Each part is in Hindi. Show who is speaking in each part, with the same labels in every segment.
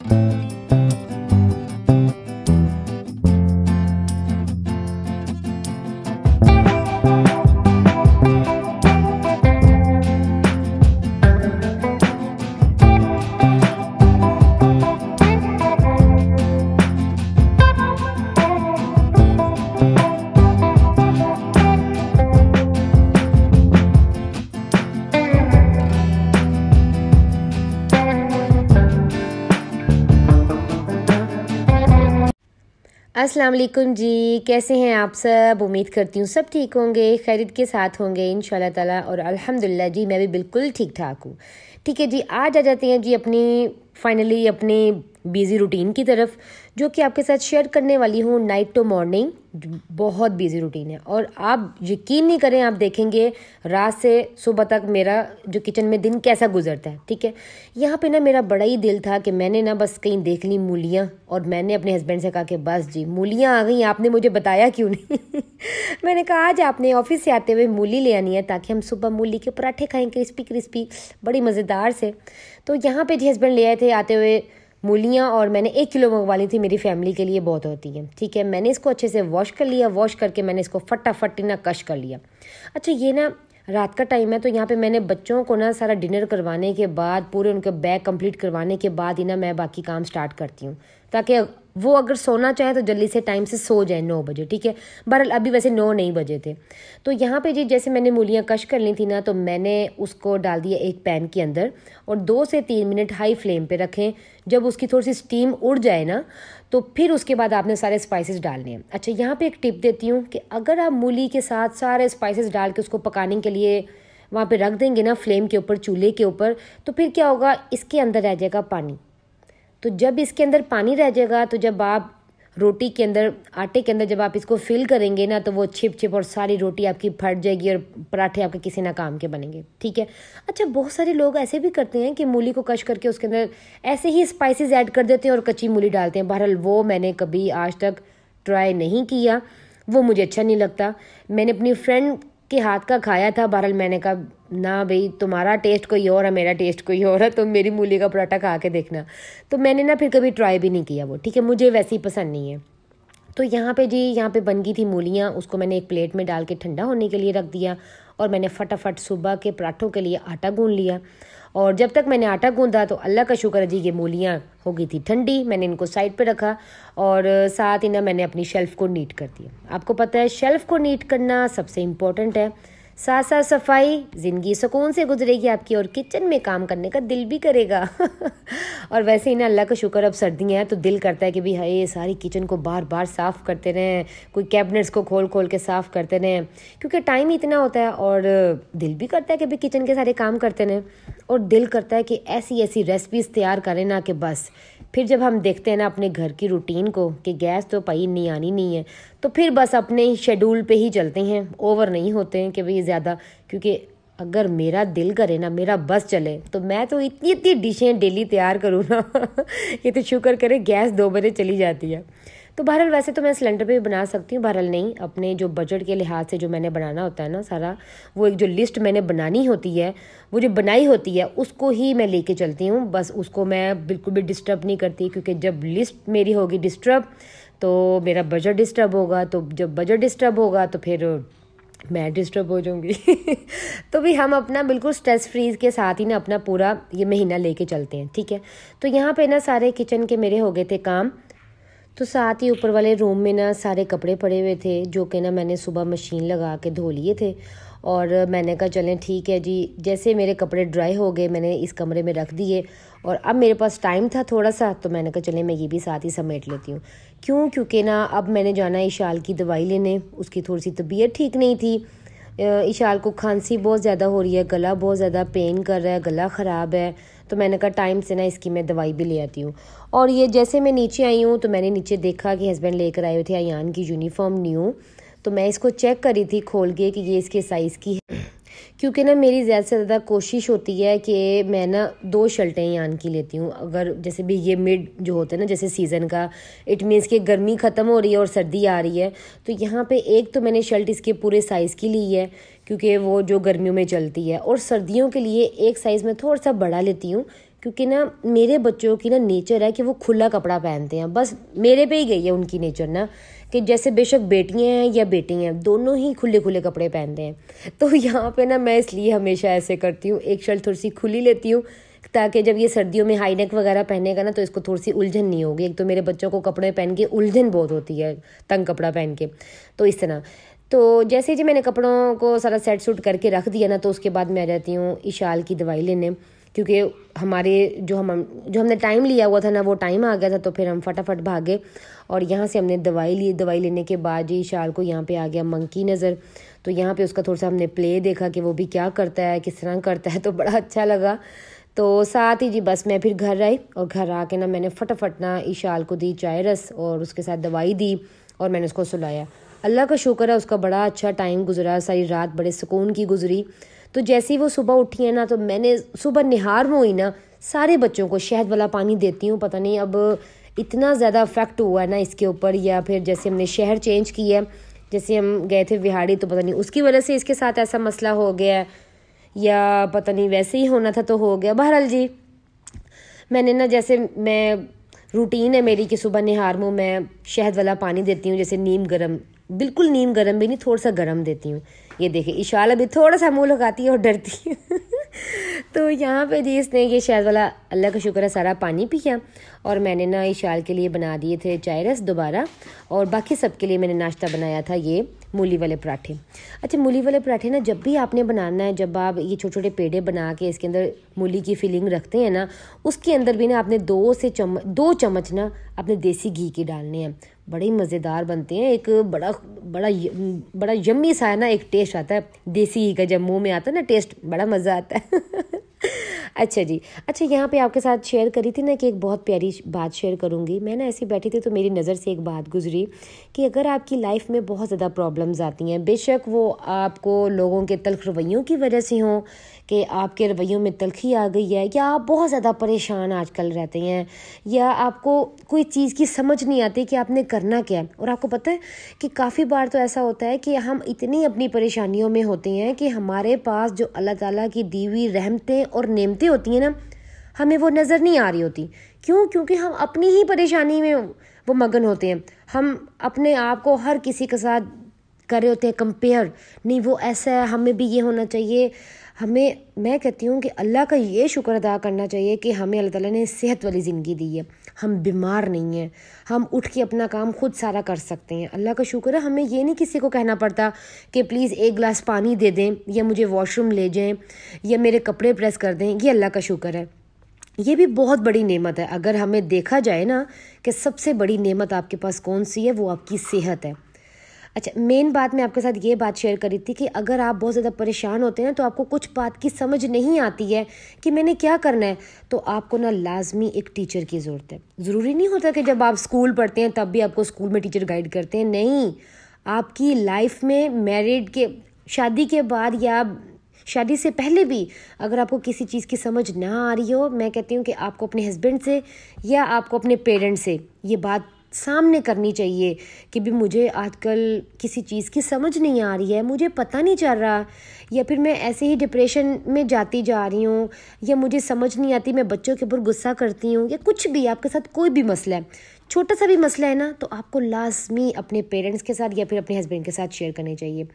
Speaker 1: Thank you. अस्सलाम वालेकुम जी कैसे हैं आप सब उम्मीद करती हूँ सब ठीक होंगे खैरित के साथ होंगे इन ताला और अल्हम्दुलिल्लाह जी मैं भी बिल्कुल ठीक ठाक हूँ ठीक है जी आज आ जाते हैं जी अपनी फाइनली अपने बिजी रूटीन की तरफ जो कि आपके साथ शेयर करने वाली हूँ नाइट टू मॉर्निंग बहुत बिजी रूटीन है और आप यकीन नहीं करें आप देखेंगे रात से सुबह तक मेरा जो किचन में दिन कैसा गुजरता है ठीक है यहाँ पे ना मेरा बड़ा ही दिल था कि मैंने ना बस कहीं देख ली मूलियाँ और मैंने अपने हस्बैंड से कहा कि बस जी मूलियाँ आ गई आपने मुझे बताया क्यों नहीं मैंने कहा आज आपने ऑफिस से आते हुए मूली ले आनी है ताकि हम सुबह मूली के पराठे खाएँ क्रिस्पी क्रिस्पी बड़ी मज़ेदार से तो यहाँ पर जी हस्बैंड ले आए थे आते हुए मूलियाँ और मैंने एक किलो ली थी मेरी फैमिली के लिए बहुत होती है ठीक है मैंने इसको अच्छे से वॉश कर लिया वॉश करके मैंने इसको फटाफट ना कश कर लिया अच्छा ये ना रात का टाइम है तो यहाँ पे मैंने बच्चों को ना सारा डिनर करवाने के बाद पूरे उनके बैग कंप्लीट करवाने के बाद ही ना मैं बाकी काम स्टार्ट करती हूँ ताकि वो अगर सोना चाहे तो जल्दी से टाइम से सो जाए नौ बजे ठीक है बहरहाल अभी वैसे नौ नहीं बजे थे तो यहाँ पे जी जैसे मैंने मूलियाँ कश कर ली थी ना तो मैंने उसको डाल दिया एक पैन के अंदर और दो से तीन मिनट हाई फ्लेम पे रखें जब उसकी थोड़ी सी स्टीम उड़ जाए ना तो फिर उसके बाद आपने सारे स्पाइसेस डालने हैं अच्छा यहाँ पर एक टिप देती हूँ कि अगर आप मूली के साथ सारे स्पाइसिस डाल के उसको पकाने के लिए वहाँ पर रख देंगे ना फ्लेम के ऊपर चूल्हे के ऊपर तो फिर क्या होगा इसके अंदर रह जाएगा पानी तो जब इसके अंदर पानी रह जाएगा तो जब आप रोटी के अंदर आटे के अंदर जब आप इसको फिल करेंगे ना तो वो छिप छिप और सारी रोटी आपकी फट जाएगी और पराठे आपके किसी ना काम के बनेंगे ठीक है अच्छा बहुत सारे लोग ऐसे भी करते हैं कि मूली को कश करके उसके अंदर ऐसे ही स्पाइसेस ऐड कर देते हैं और कच्ची मूली डालते हैं बहरहाल वो मैंने कभी आज तक ट्राई नहीं किया वो मुझे अच्छा नहीं लगता मैंने अपनी फ्रेंड के हाथ का खाया था बहरहाल मैंने कहा ना भाई तुम्हारा टेस्ट कोई और है मेरा टेस्ट कोई और है तुम तो मेरी मूली का पराठा खा के देखना तो मैंने ना फिर कभी ट्राई भी नहीं किया वो ठीक है मुझे वैसे ही पसंद नहीं है तो यहाँ पे जी यहाँ पे बन गई थी मूलियाँ उसको मैंने एक प्लेट में डाल के ठंडा होने के लिए रख दिया और मैंने फटाफट सुबह के पराठों के लिए आटा गूँध लिया और जब तक मैंने आटा गूँधा तो अल्लाह का शुक्र है जी ये मूलियाँ हो गई थी ठंडी मैंने इनको साइड पर रखा और साथ ही ना मैंने अपनी शेल्फ़ को नीट कर दिया आपको पता है शेल्फ़ को नीट करना सबसे इम्पॉर्टेंट है साथ साथ सफाई ज़िंदगी सुकून से गुजरेगी आपकी और किचन में काम करने का दिल भी करेगा और वैसे ही ना अल्लाह का शुक्र अब सर्दियाँ हैं तो दिल करता है कि भाई हाई सारी किचन को बार बार साफ़ करते रहें कोई कैबिनेट्स को खोल खोल के साफ़ करते रहें क्योंकि टाइम इतना होता है और दिल भी करता है कि भाई किचन के सारे काम करते रहें और दिल करता है कि ऐसी ऐसी रेसिपीज़ तैयार करें ना कि बस फिर जब हम देखते हैं ना अपने घर की रूटीन को कि गैस तो पाई नहीं आनी नहीं है तो फिर बस अपने ही शेड्यूल पे ही चलते हैं ओवर नहीं होते हैं कि भाई ज़्यादा क्योंकि अगर मेरा दिल करे ना मेरा बस चले तो मैं तो इतनी इतनी डिशें डेली तैयार करूँ ना ये तो शुक्र करे गैस दो बजे चली जाती है तो बहरहाल वैसे तो मैं सिलेंडर पे भी बना सकती हूँ बहरहाल नहीं अपने जो बजट के लिहाज से जो मैंने बनाना होता है ना सारा वो एक जो लिस्ट मैंने बनानी होती है वो जो बनाई होती है उसको ही मैं लेके चलती हूँ बस उसको मैं बिल्कुल भी डिस्टर्ब नहीं करती क्योंकि जब लिस्ट मेरी होगी डिस्टर्ब तो मेरा बजट डिस्टर्ब होगा तो जब बजट डिस्टर्ब होगा तो फिर मैं डिस्टर्ब हो जाऊंगी तो भी हम अपना बिल्कुल स्ट्रेस फ्री के साथ ही ना अपना पूरा ये महीना लेके चलते हैं ठीक है तो यहाँ पे ना सारे किचन के मेरे हो गए थे काम तो साथ ही ऊपर वाले रूम में ना सारे कपड़े पड़े हुए थे जो कि ना मैंने सुबह मशीन लगा के धो लिए थे और मैंने कहा चलें ठीक है जी जैसे मेरे कपड़े ड्राई हो गए मैंने इस कमरे में रख दिए और अब मेरे पास टाइम था थोड़ा सा तो मैंने कहा चलें मैं ये भी साथ ही समेट लेती हूँ क्यों क्योंकि ना अब मैंने जाना इशाल की दवाई लेने उसकी थोड़ी सी तबीयत ठीक नहीं थी इशाल को खांसी बहुत ज़्यादा हो रही है गला बहुत ज़्यादा पेन कर रहा है गला ख़राब है तो मैंने कहा टाइम से ना इसकी मैं दवाई भी ले आती हूँ और ये जैसे मैं नीचे आई हूँ तो मैंने नीचे देखा कि हस्बैंड लेकर आए थे अयान की यूनिफॉर्म न्यू तो मैं इसको चेक करी थी खोल के कि ये इसके साइज़ की है क्योंकि ना मेरी ज़्यादा से ज़्यादा कोशिश होती है कि मैं ना दो शर्टें यान की लेती हूँ अगर जैसे भी ये मिड जो होते हैं ना जैसे सीज़न का इट मीन्स कि गर्मी ख़त्म हो रही है और सर्दी आ रही है तो यहाँ पे एक तो मैंने शर्ट इसके पूरे साइज़ की ली है क्योंकि वो जो गर्मियों में चलती है और सर्दियों के लिए एक साइज़ में थोड़ा सा बड़ा लेती हूँ क्योंकि ना मेरे बच्चों की ना नेचर है कि वो खुला कपड़ा पहनते हैं बस मेरे पे ही गई है उनकी नेचर ना कि जैसे बेशक बेटियां हैं या बेटी हैं दोनों ही खुले खुले कपड़े पहनते हैं तो यहाँ पे ना मैं इसलिए हमेशा ऐसे करती हूँ एक शर्ट थोड़ी सी खुली लेती हूँ ताकि जब ये सर्दियों में हाई नेक वगैरह पहनेगा ना तो इसको थोड़ी सी उलझन नहीं होगी एक तो मेरे बच्चों को कपड़े पहन के उलझन बहुत होती है तंग कपड़ा पहन के तो इस तरह तो जैसे जी मैंने कपड़ों को सारा सेट सूट करके रख दिया ना तो उसके बाद मैं आ जाती हूँ इशाल की दवाई लेने क्योंकि हमारे जो हम जो हमने टाइम लिया हुआ था ना वो टाइम आ गया था तो फिर हम फटाफट भागे और यहाँ से हमने दवाई ली दवाई लेने के बाद जी शाल को यहाँ पे आ गया मंकी नज़र तो यहाँ पे उसका थोड़ा सा हमने प्ले देखा कि वो भी क्या करता है किस तरह करता है तो बड़ा अच्छा लगा तो साथ ही जी बस मैं फिर घर आई और घर आके ना मैंने फटाफट ना ईशाल को दी चाय रस और उसके साथ दवाई दी और मैंने उसको सुलाया अल्लाह का शुक्र है उसका बड़ा अच्छा टाइम गुजरा सारी रात बड़े सुकून की गुजरी तो जैसे ही वो सुबह उठी है ना तो मैंने सुबह निहार में हुई ना सारे बच्चों को शहद वाला पानी देती हूँ पता नहीं अब इतना ज़्यादा अफेक्ट हुआ है ना इसके ऊपर या फिर जैसे हमने शहर चेंज किया है जैसे हम गए थे बिहाड़ी तो पता नहीं उसकी वजह से इसके साथ ऐसा मसला हो गया है या पता नहीं वैसे ही होना था तो हो गया बहरहाल जी मैंने ना जैसे मैं रूटीन है मेरी कि सुबह निहार में मैं शहद वाला पानी देती हूँ जैसे नीम गर्म बिल्कुल नीम गर्म भी नहीं थोड़ा सा गर्म देती हूँ ये देखिए इशाला भी थोड़ा सा मुँह लगाती है और डरती है तो यहाँ पे जी इसने ये शायद वाला अल्लाह का शुक्र है सारा पानी पिया और मैंने ना इशाल के लिए बना दिए थे चाय रस दोबारा और बाकी सब के लिए मैंने नाश्ता बनाया था ये मूली वाले पराठे अच्छा मूली वाले पराठे ना जब भी आपने बनाना है जब आप ये छोटे छोटे पेड़े बना के इसके अंदर मूली की फिलिंग रखते हैं ना उसके अंदर भी ना आपने दो से चम्मच दो चम्मच ना अपने देसी घी के डालने हैं बड़े ही मज़ेदार बनते हैं एक बड़ा बड़ा बड़ा यम्मी सा है ना एक टेस्ट आता है देसी घी का जब मुंह में आता है ना टेस्ट बड़ा मज़ा आता है अच्छा जी अच्छा यहाँ पे आपके साथ शेयर करी थी ना कि एक बहुत प्यारी बात शेयर करूँगी मैं ना ऐसी बैठी थी तो मेरी नज़र से एक बात गुजरी कि अगर आपकी लाइफ में बहुत ज़्यादा प्रॉब्लम्स आती हैं बेशक वो आपको लोगों के तलख रवैयों की वजह से हों कि आपके रवैयों में तलखी आ गई है या आप बहुत ज़्यादा परेशान आजकल रहते हैं या आपको कोई चीज़ की समझ नहीं आती कि आपने करना क्या है और आपको पता है कि काफ़ी बार तो ऐसा होता है कि हम इतनी अपनी परेशानियों में होते हैं कि हमारे पास जो अल्लाह ताला की दी हुई रहमतें और नेमतें होती हैं ना हमें वो नज़र नहीं आ रही होती क्यों क्योंकि हम अपनी ही परेशानी में वो मगन होते हैं हम अपने आप को हर किसी के साथ कर रहे होते हैं कंपेयर नहीं वो ऐसा है हमें भी ये होना चाहिए हमें मैं कहती हूँ कि अल्लाह का ये शुक्र अदा करना चाहिए कि हमें अल्लाह ताला ने सेहत वाली ज़िंदगी दी है हम बीमार नहीं हैं हम उठ के अपना काम खुद सारा कर सकते हैं अल्लाह का शुक्र है हमें ये नहीं किसी को कहना पड़ता कि प्लीज़ एक गिलास पानी दे दें या मुझे वॉशरूम ले जाएँ या मेरे कपड़े प्रेस कर दें ये अल्लाह का शुक्र है ये भी बहुत बड़ी नेमत है अगर हमें देखा जाए ना कि सबसे बड़ी नेमत आपके पास कौन सी है वो आपकी सेहत है अच्छा मेन बात मैं आपके साथ ये बात शेयर करी थी कि अगर आप बहुत ज़्यादा परेशान होते हैं तो आपको कुछ बात की समझ नहीं आती है कि मैंने क्या करना है तो आपको ना लाजमी एक टीचर की ज़रूरत है ज़रूरी नहीं होता कि जब आप स्कूल पढ़ते हैं तब भी आपको स्कूल में टीचर गाइड करते हैं नहीं आपकी लाइफ में मैरिड के शादी के बाद या शादी से पहले भी अगर आपको किसी चीज़ की समझ ना आ रही हो मैं कहती हूँ कि आपको अपने हस्बैंड से या आपको अपने पेरेंट्स से ये बात सामने करनी चाहिए कि भी मुझे आजकल किसी चीज़ की समझ नहीं आ रही है मुझे पता नहीं चल रहा या फिर मैं ऐसे ही डिप्रेशन में जाती जा रही हूँ या मुझे समझ नहीं आती मैं बच्चों के ऊपर गुस्सा करती हूँ या कुछ भी आपके साथ कोई भी मसला है छोटा सा भी मसला है ना तो आपको लाजमी अपने पेरेंट्स के साथ या फिर अपने हस्बैंड के साथ शेयर करने चाहिए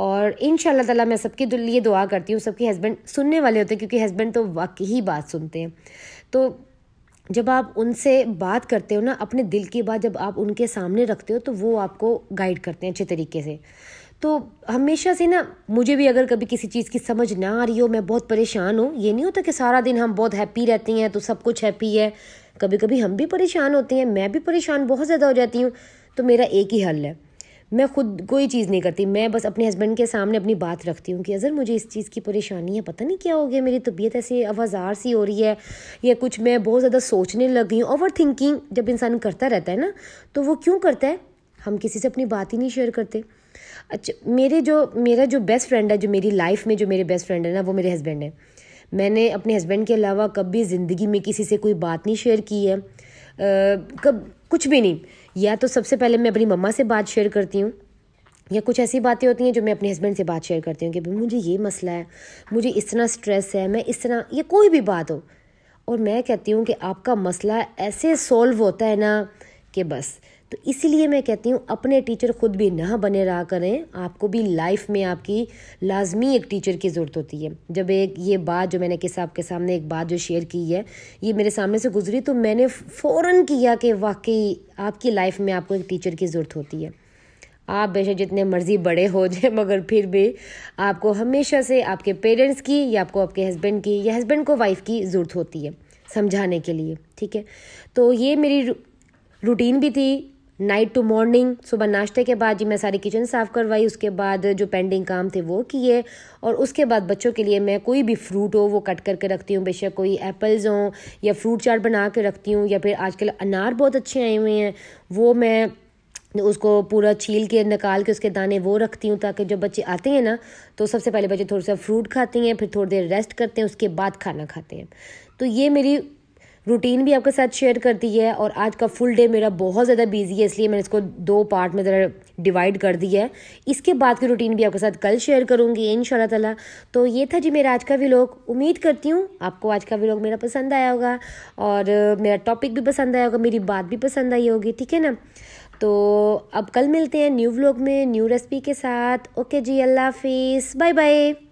Speaker 1: और इन ताला मैं सबके लिए दुआ करती हूँ सबके हस्बैंड सुनने वाले होते हैं क्योंकि हस्बैंड तो वाकई ही बात सुनते हैं तो जब आप उनसे बात करते हो ना अपने दिल की बात जब आप उनके सामने रखते हो तो वो आपको गाइड करते हैं अच्छे तरीके से तो हमेशा से ना मुझे भी अगर कभी किसी चीज़ की समझ ना आ रही हो मैं बहुत परेशान हूँ ये नहीं होता कि सारा दिन हम बहुत हैप्पी रहती हैं तो सब कुछ हैप्पी है कभी कभी हम भी परेशान होते हैं मैं भी परेशान बहुत ज़्यादा हो जाती हूँ तो मेरा एक ही हल है मैं खुद कोई चीज़ नहीं करती मैं बस अपने हस्बैंड के सामने अपनी बात रखती हूँ कि अज़र मुझे इस चीज़ की परेशानी है पता नहीं क्या हो गया मेरी तबीयत ऐसे आवाज़ार सी हो रही है या कुछ मैं बहुत ज़्यादा सोचने लग गई हूँ ओवर थिंकिंग जब इंसान करता रहता है ना तो वो क्यों करता है हम किसी से अपनी बात ही नहीं शेयर करते अच्छा मेरे जो मेरा जो बेस्ट फ्रेंड है जो मेरी लाइफ में जो मेरे बेस्ट फ्रेंड है ना वो मेरे हस्बैंड है मैंने अपने हस्बैंड के अलावा कभी ज़िंदगी में किसी से कोई बात नहीं शेयर की है कब कुछ भी नहीं या तो सबसे पहले मैं अपनी मम्मा से बात शेयर करती हूँ या कुछ ऐसी बातें होती हैं जो मैं अपने हस्बैंड से बात शेयर करती हूँ कि भाई मुझे ये मसला है मुझे इस तरह स्ट्रेस है मैं इस तरह या कोई भी बात हो और मैं कहती हूँ कि आपका मसला ऐसे सॉल्व होता है ना कि बस तो इसीलिए मैं कहती हूँ अपने टीचर ख़ुद भी ना बने रहा करें आपको भी लाइफ में आपकी लाजमी एक टीचर की ज़रूरत होती है जब एक ये बात जो मैंने किस आपके सामने एक बात जो शेयर की है ये मेरे सामने से गुजरी तो मैंने फ़ौर किया कि वाकई आपकी लाइफ में आपको एक टीचर की ज़रूरत होती है आप बेशक जितने मर्ज़ी बड़े हो जाए मगर फिर भी आपको हमेशा से आपके पेरेंट्स की या आपको आपके हस्बैंड की या हस्बैंड को वाइफ की ज़रूरत होती है समझाने के लिए ठीक है तो ये मेरी रूटीन भी थी नाइट टू मॉर्निंग सुबह नाश्ते के बाद जी मैं सारी किचन साफ़ करवाई उसके बाद जो पेंडिंग काम थे वो किए और उसके बाद बच्चों के लिए मैं कोई भी फ्रूट हो वो कट करके रखती हूँ बेशक कोई एप्पल्स हों या फ्रूट चाट बना के रखती हूँ या फिर आजकल अनार बहुत अच्छे आए हुए हैं वो मैं उसको पूरा छील के निकाल के उसके दाने वो रखती हूँ ताकि जब बच्चे आते हैं ना तो सबसे पहले बच्चे थोड़ा सा फ्रूट खाते हैं फिर थोड़ी देर रेस्ट करते हैं उसके बाद खाना खाते हैं तो ये मेरी रूटीन भी आपके साथ शेयर करती है और आज का फुल डे मेरा बहुत ज़्यादा बिजी है इसलिए मैंने इसको दो पार्ट में ज़रा डिवाइड कर दिया है इसके बाद की रूटीन भी आपके साथ कल शेयर करूँगी इन ताला तो ये था जी मेरा आज का व्लॉग उम्मीद करती हूँ आपको आज का व्लॉग मेरा पसंद आया होगा और मेरा टॉपिक भी पसंद आया होगा मेरी बात भी पसंद आई होगी ठीक है ना तो अब कल मिलते हैं न्यू व्लॉग में न्यू रेसिपी के साथ ओके जी अल्लाह हाफिज़ बाय बाय